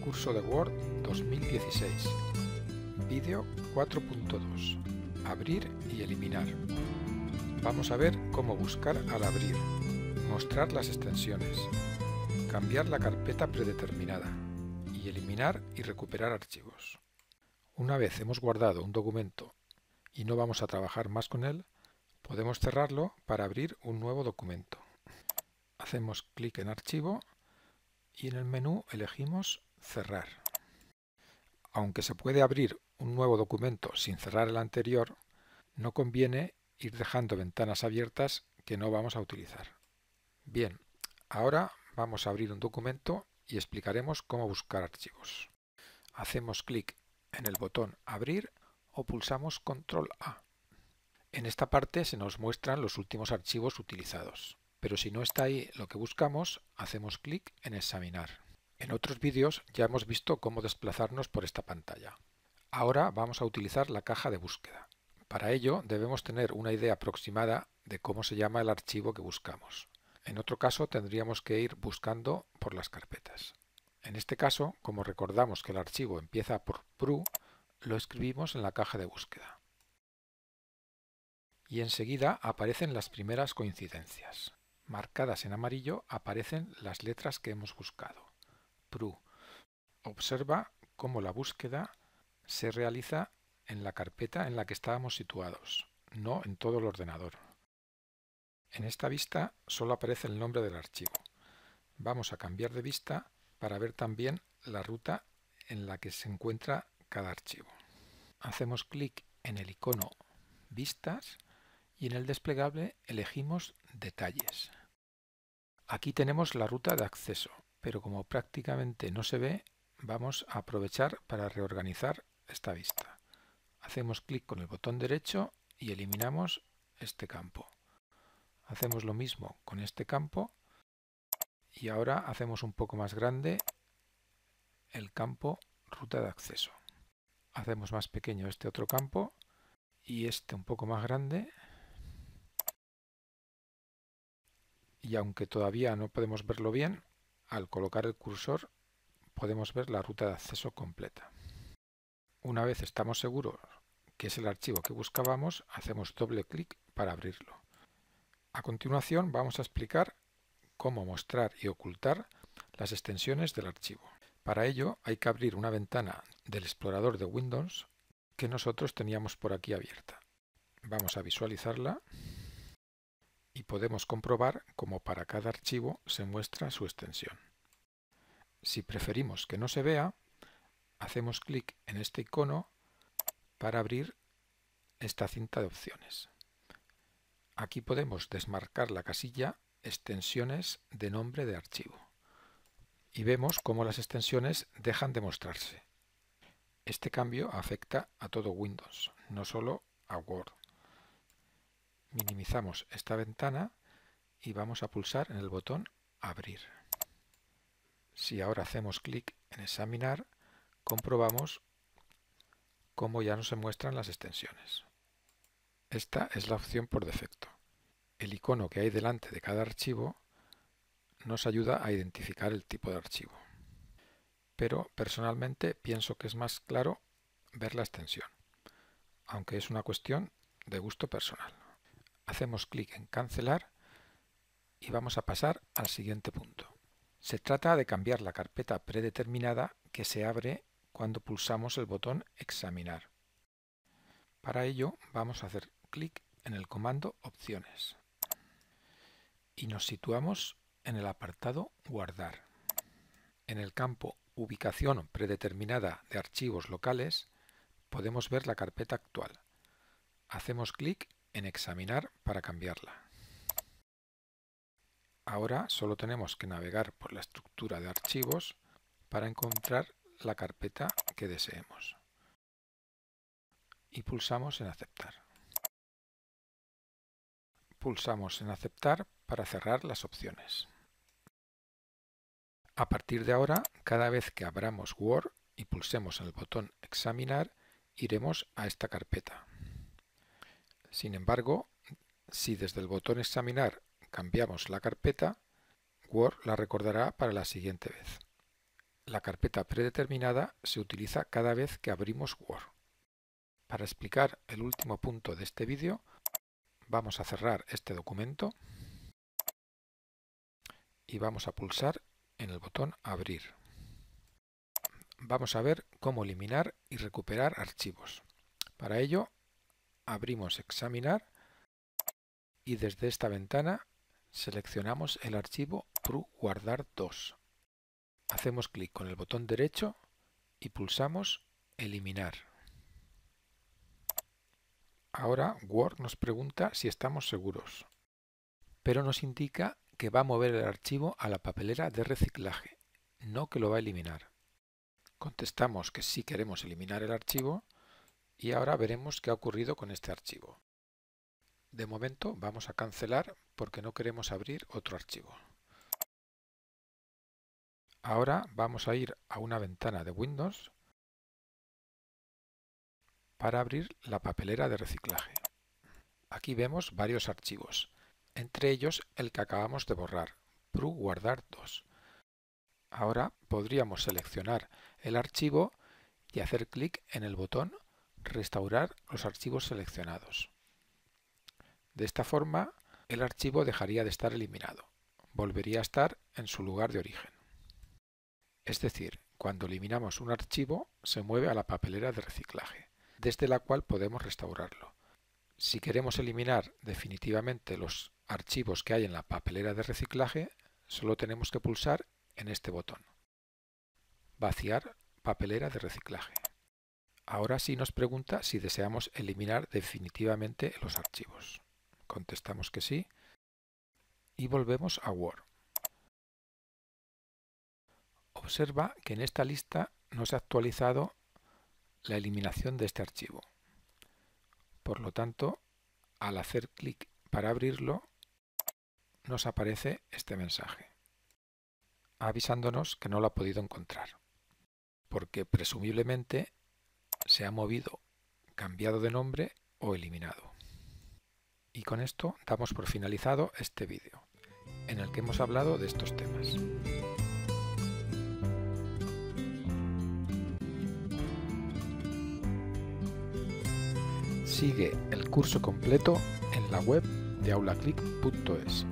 Curso de Word 2016. Vídeo 4.2. Abrir y eliminar. Vamos a ver cómo buscar al abrir, mostrar las extensiones, cambiar la carpeta predeterminada y eliminar y recuperar archivos. Una vez hemos guardado un documento y no vamos a trabajar más con él, podemos cerrarlo para abrir un nuevo documento. Hacemos clic en Archivo y en el menú elegimos cerrar. Aunque se puede abrir un nuevo documento sin cerrar el anterior, no conviene ir dejando ventanas abiertas que no vamos a utilizar. Bien, ahora vamos a abrir un documento y explicaremos cómo buscar archivos. Hacemos clic en el botón Abrir o pulsamos Control A. En esta parte se nos muestran los últimos archivos utilizados, pero si no está ahí lo que buscamos, hacemos clic en Examinar. En otros vídeos ya hemos visto cómo desplazarnos por esta pantalla. Ahora vamos a utilizar la caja de búsqueda. Para ello debemos tener una idea aproximada de cómo se llama el archivo que buscamos. En otro caso tendríamos que ir buscando por las carpetas. En este caso, como recordamos que el archivo empieza por pru, lo escribimos en la caja de búsqueda. Y enseguida aparecen las primeras coincidencias. Marcadas en amarillo aparecen las letras que hemos buscado. Pru. Observa cómo la búsqueda se realiza en la carpeta en la que estábamos situados, no en todo el ordenador. En esta vista solo aparece el nombre del archivo. Vamos a cambiar de vista para ver también la ruta en la que se encuentra cada archivo. Hacemos clic en el icono Vistas y en el desplegable elegimos Detalles. Aquí tenemos la ruta de acceso pero como prácticamente no se ve, vamos a aprovechar para reorganizar esta vista. Hacemos clic con el botón derecho y eliminamos este campo. Hacemos lo mismo con este campo y ahora hacemos un poco más grande el campo ruta de acceso. Hacemos más pequeño este otro campo y este un poco más grande. Y aunque todavía no podemos verlo bien, al colocar el cursor podemos ver la ruta de acceso completa. Una vez estamos seguros que es el archivo que buscábamos, hacemos doble clic para abrirlo. A continuación vamos a explicar cómo mostrar y ocultar las extensiones del archivo. Para ello hay que abrir una ventana del explorador de Windows que nosotros teníamos por aquí abierta. Vamos a visualizarla y podemos comprobar cómo para cada archivo se muestra su extensión. Si preferimos que no se vea, hacemos clic en este icono para abrir esta cinta de opciones. Aquí podemos desmarcar la casilla extensiones de nombre de archivo y vemos cómo las extensiones dejan de mostrarse. Este cambio afecta a todo Windows, no solo a Word minimizamos esta ventana y vamos a pulsar en el botón abrir. Si ahora hacemos clic en examinar, comprobamos cómo ya no se muestran las extensiones. Esta es la opción por defecto. El icono que hay delante de cada archivo nos ayuda a identificar el tipo de archivo. Pero personalmente pienso que es más claro ver la extensión, aunque es una cuestión de gusto personal hacemos clic en cancelar y vamos a pasar al siguiente punto. Se trata de cambiar la carpeta predeterminada que se abre cuando pulsamos el botón examinar. Para ello vamos a hacer clic en el comando opciones y nos situamos en el apartado guardar. En el campo ubicación predeterminada de archivos locales podemos ver la carpeta actual. Hacemos clic en examinar para cambiarla. Ahora solo tenemos que navegar por la estructura de archivos para encontrar la carpeta que deseemos. Y pulsamos en aceptar. Pulsamos en aceptar para cerrar las opciones. A partir de ahora, cada vez que abramos Word y pulsemos en el botón examinar, iremos a esta carpeta. Sin embargo, si desde el botón Examinar cambiamos la carpeta, Word la recordará para la siguiente vez. La carpeta predeterminada se utiliza cada vez que abrimos Word. Para explicar el último punto de este vídeo, vamos a cerrar este documento y vamos a pulsar en el botón Abrir. Vamos a ver cómo eliminar y recuperar archivos. Para ello, abrimos Examinar y desde esta ventana seleccionamos el archivo PRU guardar 2. Hacemos clic con el botón derecho y pulsamos Eliminar. Ahora Word nos pregunta si estamos seguros, pero nos indica que va a mover el archivo a la papelera de reciclaje, no que lo va a eliminar. Contestamos que sí queremos eliminar el archivo y ahora veremos qué ha ocurrido con este archivo. De momento vamos a cancelar porque no queremos abrir otro archivo. Ahora vamos a ir a una ventana de Windows para abrir la papelera de reciclaje. Aquí vemos varios archivos, entre ellos el que acabamos de borrar, PRU 2. Ahora podríamos seleccionar el archivo y hacer clic en el botón restaurar los archivos seleccionados. De esta forma, el archivo dejaría de estar eliminado, volvería a estar en su lugar de origen. Es decir, cuando eliminamos un archivo, se mueve a la papelera de reciclaje, desde la cual podemos restaurarlo. Si queremos eliminar definitivamente los archivos que hay en la papelera de reciclaje, solo tenemos que pulsar en este botón. Vaciar papelera de reciclaje. Ahora sí nos pregunta si deseamos eliminar definitivamente los archivos. Contestamos que sí y volvemos a Word. Observa que en esta lista no se ha actualizado la eliminación de este archivo. Por lo tanto, al hacer clic para abrirlo, nos aparece este mensaje, avisándonos que no lo ha podido encontrar, porque presumiblemente se ha movido, cambiado de nombre o eliminado. Y con esto damos por finalizado este vídeo, en el que hemos hablado de estos temas. Sigue el curso completo en la web de aulaclick.es.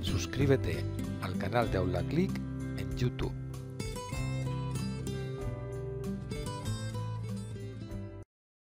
Suscríbete al canal de AulaClick en YouTube.